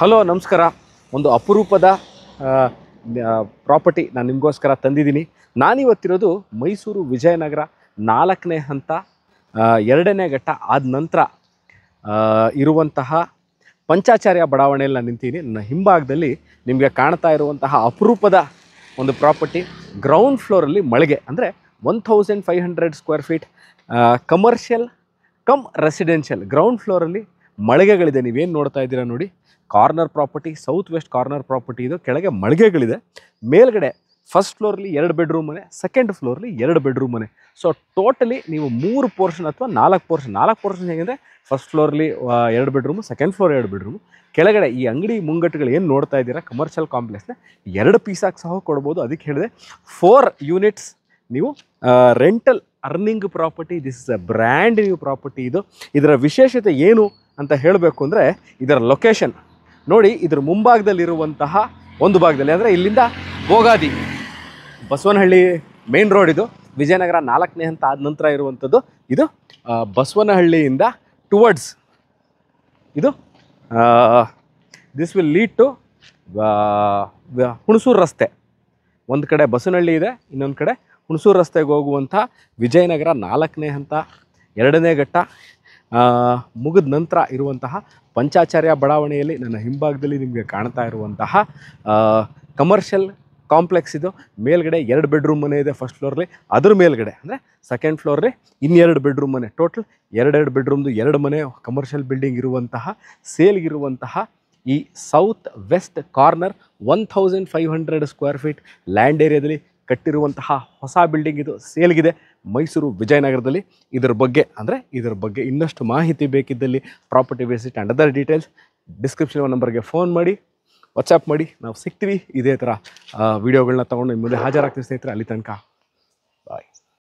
hello ನಮಸ್ಕಾರ ಒಂದು ಅಪರೂಪದ ಪ್ರಾಪರ್ಟಿ ನಾನು ನಿಮಗೋಸ್ಕರ ತಂದಿದ್ದೀನಿ ನಾನಿವತ್ತಿರೋದು ಮೈಸೂರು ವಿಜಯನಗರ ನಾಲ್ಕನೇ ಹಂತ ಎರಡನೇ ಘಟ್ಟ ಆದ ನಂತರ ಇರುವಂತಹ ಪಂಚಾಚಾರ್ಯ ಬಡಾವಣೆಯಲ್ಲಿ ನಾನು ನಿಂತೀನಿ ನನ್ನ ಹಿಂಭಾಗದಲ್ಲಿ ನಿಮಗೆ ಕಾಣ್ತಾ ಇರುವಂತಹ ಅಪರೂಪದ ಒಂದು ಪ್ರಾಪರ್ಟಿ ಗ್ರೌಂಡ್ ಫ್ಲೋರಲ್ಲಿ ಮಳಿಗೆ ಅಂದರೆ one thousand five hundred square feet commercial cum residential ground ಫ್ಲೋರಲ್ಲಿ ಮಳಿಗೆಗಳಿದೆ ನೀವೇನು ನೋಡ್ತಾ ಇದ್ದೀರಾ ನೋಡಿ corner property south west corner property ಇದು ಕೆಳಗೆ ಮಳಿಗೆಗಳಿದೆ ಮೇಲ್ಗಡೆ ಫಸ್ಟ್ ಫ್ಲೋರ್ಲಿ ಎರಡು ಬೆಡ್ರೂಮ್ ಮನೆ ಸೆಕೆಂಡ್ ಫ್ಲೋರ್ಲಿ ಎರಡು ಬೆಡ್ರೂಮ್ ಮನೆ ಸೊ ಟೋಟಲಿ ನೀವು ಮೂರು ಪೋರ್ಷನ್ ಅಥವಾ ನಾಲ್ಕು ಪೋರ್ಷನ್ ನಾಲ್ಕು ಪೋರ್ಷನ್ ಹೇಗೆಂದರೆ ಫಸ್ಟ್ ಫ್ಲೋರ್ಲಿ ಎರಡು ಬೆಡ್ರೂಮು ಸೆಕೆಂಡ್ ಫ್ಲೋರ್ ಎರಡು ಬೆಡ್ರೂಮು ಕೆಳಗಡೆ ಈ ಅಂಗಡಿ ಮುಂಗಟ್ಟುಗಳು ಏನು ನೋಡ್ತಾ ಇದ್ದೀರಾ ಕಮರ್ಷಿಯಲ್ ಕಾಂಪ್ಲೆಕ್ಸ್ನ ಎರಡು ಪೀಸಾಗಿ ಸಹ ಕೊಡ್ಬೋದು ಅದಕ್ಕೆ ಹೇಳಿದೆ ಫೋರ್ ಯೂನಿಟ್ಸ್ ನೀವು rental earning property this is a brand new property ಇದು ಇದರ ವಿಶೇಷತೆ ಏನು ಅಂತ ಹೇಳಬೇಕು ಅಂದರೆ ಇದರ ಲೊಕೇಶನ್ ನೋಡಿ ಇದರ ಮುಂಭಾಗದಲ್ಲಿರುವಂತಹ ಒಂದು ಭಾಗದಲ್ಲಿ ಅಂದರೆ ಇಲ್ಲಿಂದ ಬೋಗಾದಿ ಬಸವನಹಳ್ಳಿ ಮೇನ್ ರೋಡ್ ಇದು ವಿಜಯನಗರ ನಾಲ್ಕನೇ ಹಂತ ಆದ ನಂತರ ಇರುವಂಥದ್ದು ಇದು ಬಸವನಹಳ್ಳಿಯಿಂದ ಟುವರ್ಡ್ಸ್ ಇದು this will lead to Hunsur ರಸ್ತೆ ಒಂದು ಕಡೆ ಬಸವನಹಳ್ಳಿ ಇದೆ ಇನ್ನೊಂದು ಕಡೆ ಹುಣಸೂರು ರಸ್ತೆಗೆ ಹೋಗುವಂಥ ವಿಜಯನಗರ ನಾಲ್ಕನೇ ಹಂತ ಎರಡನೇ ಘಟ್ಟ ಮುಗಿದ ನಂತರ ಇರುವಂತಹ ಪಂಚಾಚಾರ್ಯ ಬಡಾವಣೆಯಲ್ಲಿ ನನ್ನ ಹಿಂಭಾಗದಲ್ಲಿ ನಿಮಗೆ ಕಾಣ್ತಾ ಇರುವಂತಹ ಕಮರ್ಷಿಯಲ್ ಕಾಂಪ್ಲೆಕ್ಸ್ ಇದು ಮೇಲ್ಗಡೆ ಎರಡು ಬೆಡ್ರೂಮ್ ಮನೆ ಇದೆ ಫಸ್ಟ್ ಫ್ಲೋರ್ಲಿ ಅದ್ರ ಮೇಲ್ಗಡೆ ಅಂದರೆ ಸೆಕೆಂಡ್ ಫ್ಲೋರ್ಲಿ ಇನ್ನೆರಡು ಬೆಡ್ರೂಮ್ ಮನೆ ಟೋಟಲ್ ಎರಡೆರಡು ಬೆಡ್ರೂಮ್ದು ಎರಡು ಮನೆ ಕಮರ್ಷಿಯಲ್ ಬಿಲ್ಡಿಂಗ್ ಇರುವಂತಹ ಸೇಲ್ಗಿರುವಂತಹ ಈ south west corner one thousand five hundred square feet land ಏರಿಯಾದಲ್ಲಿ ಕಟ್ಟಿರುವಂತಹ ಹೊಸ ಬಿಲ್ಡಿಂಗ್ ಇದು ಸೇಲ್ಗಿದೆ ಮೈಸೂರು ವಿಜಯನಗರದಲ್ಲಿ ಇದರ ಬಗ್ಗೆ ಅಂದರೆ ಇದರ ಬಗ್ಗೆ ಇನ್ನಷ್ಟು ಮಾಹಿತಿ ಬೇಕಿದ್ದಲ್ಲಿ property visit and other details description ನಂಬರ್ಗೆ ಫೋನ್ ಮಾಡಿ ವಾಟ್ಸಪ್ ಮಾಡಿ ನಾವು ಸಿಗ್ತೀವಿ ಇದೇ ಥರ ವೀಡಿಯೋಗಳನ್ನ ತೊಗೊಂಡು ನಿಮ್ಮ ಮುಂದೆ ಹಾಜರಾಗ್ತೀವಿ ಸ್ನೇಹಿತರೆ ಅಲ್ಲಿ ತನಕ